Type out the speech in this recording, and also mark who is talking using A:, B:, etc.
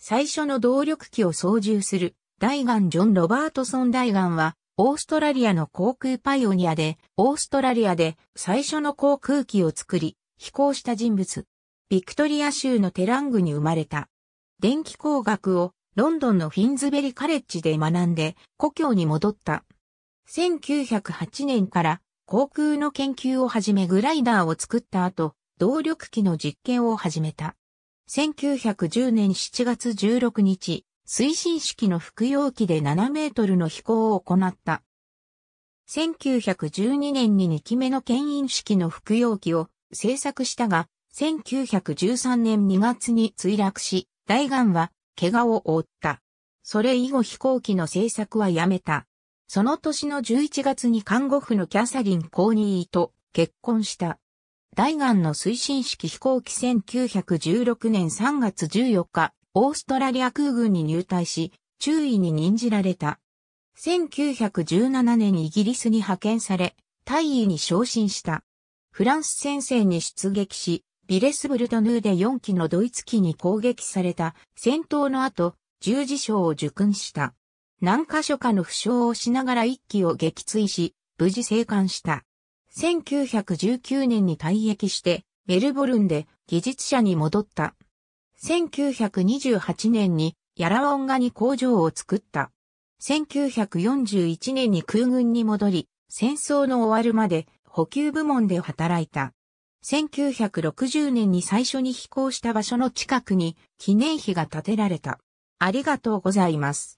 A: 最初の動力機
B: を操縦する、大眼ジョン・ロバートソン大眼は、オーストラリアの航空パイオニアで、オーストラリアで最初の航空機を作り、飛行した人物。ビクトリア州のテラングに生まれた。電気工学をロンドンのフィンズベリカレッジで学んで故郷に戻った。1908年から航空の研究をはじめグライダーを作った後、動力機の実験を始めた。1910年7月16日、推進式の服用機で7メートルの飛行を行った。1912年に2期目の牽引式の服用機を製作したが、1913年2月に墜落し、大岩は怪我を負った。それ以後飛行機の製作はやめた。その年の11月に看護婦のキャサリン・コーニーと結婚した。大岩の推進式飛行機1916年3月14日、オーストラリア空軍に入隊し、注意に任じられた。1917年イギリスに派遣され、大尉に昇進した。フランス戦線に出撃し、ビレスブルトヌーで4機のドイツ機に攻撃された戦闘の後、十字章を受勲した。何箇所かの負傷をしながら1機を撃墜し、無事生還した。1919年に退役してメルボルンで技術者に戻った。1928年にヤラワンガに工場を作った。1941年に空軍に戻り、戦争の終わるまで補給部門で働いた。1960年に最初に飛行した場所の近くに記念碑が建てられた。ありがと
A: うございます。